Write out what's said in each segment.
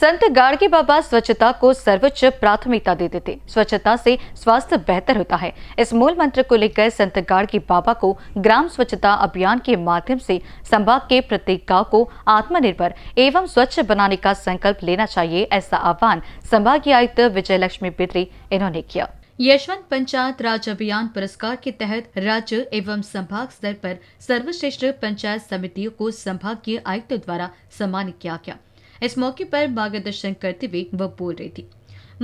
संत गाड़गे बाबा स्वच्छता को सर्वोच्च प्राथमिकता देते थे स्वच्छता से स्वास्थ्य बेहतर होता है इस मूल मंत्र को लेकर संत गाड़गे बाबा को ग्राम स्वच्छता अभियान के माध्यम से संभाग के प्रत्येक गांव को आत्मनिर्भर एवं स्वच्छ बनाने का संकल्प लेना चाहिए ऐसा आह्वान संभागीय आयुक्त विजय लक्ष्मी बिद्री इन्होंने किया यशवंत पंचायत राज अभियान पुरस्कार के तहत राज्य एवं संभाग स्तर पर सर्वश्रेष्ठ पंचायत समितियों को संभागीय आयुक्त द्वारा सम्मानित किया गया इस मौके पर मार्गदर्शन करते हुए वह बोल रही थी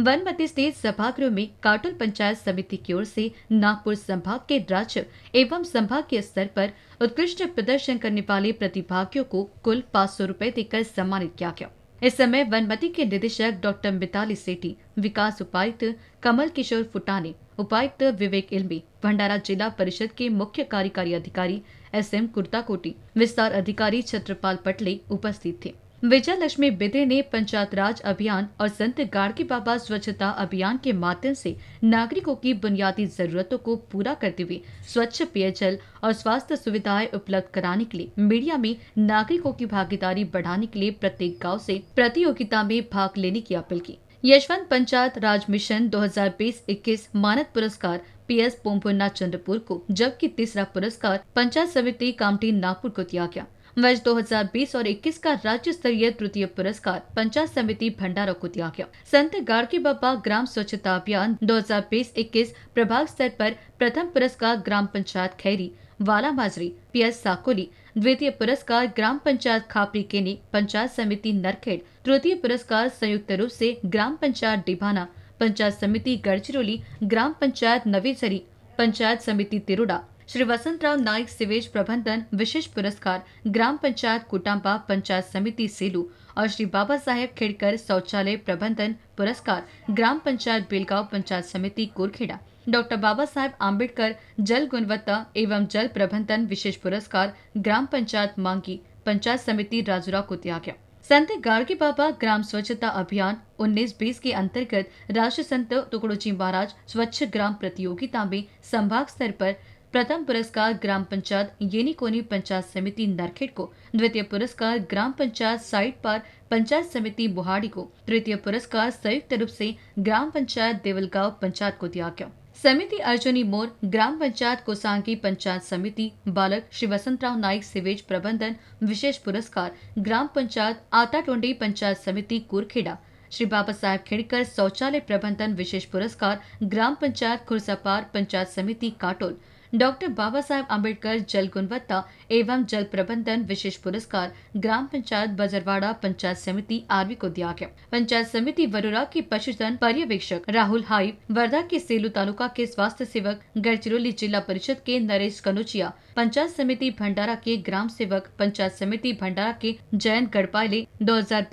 वन स्थित सभागृह में काटुल पंचायत समिति की ओर से नागपुर संभाग के राज्य एवं संभाग के स्तर पर उत्कृष्ट प्रदर्शन करने वाले प्रतिभागियों को कुल पाँच सौ रूपए देकर सम्मानित किया गया इस समय वन मती के निदेशक डॉक्टर मिताली सेठी विकास उपायुक्त कमल किशोर फुटाने उपायुक्त विवेक इलमी भंडारा जिला परिषद के मुख्य कार्यकारी अधिकारी एस एम कुर्ताकोटी विस्तार अधिकारी छत्रपाल पटले उपस्थित थे विजय लक्ष्मी बिदे ने पंचायत राज अभियान और संत गाड़की बाबा स्वच्छता अभियान के माध्यम से नागरिकों की बुनियादी जरूरतों को पूरा करते हुए स्वच्छ पेयजल और स्वास्थ्य सुविधाएं उपलब्ध कराने के लिए मीडिया में नागरिकों की भागीदारी बढ़ाने के लिए प्रत्येक गाँव ऐसी प्रतियोगिता में भाग लेने की अपील की यशवंत पंचायत राज मिशन 2020-21 मानद पुरस्कार पी एस पोम्पुन्ना चंद्रपुर को जबकि तीसरा पुरस्कार पंचायत समिति कामटी नागपुर को दिया गया वर्ष 2020 और 21 का राज्य स्तरीय तृतीय पुरस्कार पंचायत समिति भंडारा को दिया गया संत गाड़की बाबा ग्राम स्वच्छता अभियान 2020-21 प्रभाग स्तर पर प्रथम पुरस्कार ग्राम पंचायत खैरी वाला माजरी पी एस साकोली द्वितीय पुरस्कार ग्राम पंचायत खापरी केनी पंचायत समिति नरखेड़ तृतीय पुरस्कार संयुक्त रूप से ग्राम पंचायत डिभाना पंचायत समिति गढ़चिरौली ग्राम पंचायत नवीसरी पंचायत समिति तिरुडा श्री वसंतराव नाइक सिवेज प्रबंधन विशेष पुरस्कार ग्राम पंचायत कोटाम्बा पंचायत समिति सेलू और श्री बाबा साहेब खेड़कर शौचालय प्रबंधन पुरस्कार ग्राम पंचायत बेलगांव पंचायत समिति कोरखेड़ा डॉक्टर बाबा साहेब आम्बेडकर जल गुणवत्ता एवं जल प्रबंधन विशेष पुरस्कार ग्राम पंचायत मांगी पंचायत समिति राजुरा को दिया गया संत गार्गी बाबा ग्राम स्वच्छता अभियान उन्नीस बीस के अंतर्गत राष्ट्र संत टुकड़ोजी महाराज स्वच्छ ग्राम प्रतियोगिता में संभाग स्तर पर प्रथम पुरस्कार ग्राम पंचायत येनिकोनी पंचायत समिति नरखेड़ को द्वितीय पुरस्कार ग्राम पंचायत साइट पार पंचायत समिति बुहाड़ी को तृतीय पुरस्कार संयुक्त रूप से ग्राम पंचायत देवलगांव पंचायत को दिया गया समिति अर्जुनी मोर ग्राम पंचायत कोसांगी पंचायत समिति बालक श्री वसंतराव नाईक सिवेज प्रबंधन विशेष पुरस्कार ग्राम पंचायत आताटोंडी पंचायत समिति कुरखेड़ा श्री बाबा साहेब खेड़कर शौचालय प्रबंधन विशेष पुरस्कार ग्राम पंचायत खुरसापार पंचायत समिति काटोल डॉक्टर बाबा साहेब अम्बेडकर जल गुणवत्ता एवं जल प्रबंधन विशेष पुरस्कार ग्राम पंचायत बजरवाड़ा पंचायत समिति आरवी को दिया गया पंचायत समिति वरुरा के पशुधन पर्यवेक्षक राहुल हाई वर्धा के सेलू तालुका के स्वास्थ्य सेवक गढ़चिरौली जिला परिषद के नरेश कनौजिया पंचायत समिति भंडारा के ग्राम सेवक पंचायत समिति भंडारा के जयंत गढपाले दो हजार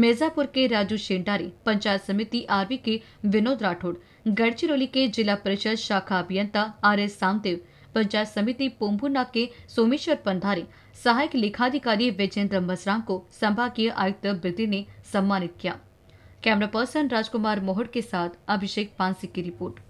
मिर्जापुर के राजू शेंडारी पंचायत समिति आरवी के विनोद राठौड़ गढ़चिरौली के जिला परिषद शाखा अभियंता आर एस સામદેવ पंचायत समिति पोम्भुना के सोमेश्वर पंधारी सहायक लेखाधिकारी विजेंद्र मसराम को संभागीय आयुक्त बिदी ने सम्मानित किया कैमरा पर्सन राजकुमार मोहड़ के साथ अभिषेक पांसी की रिपोर्ट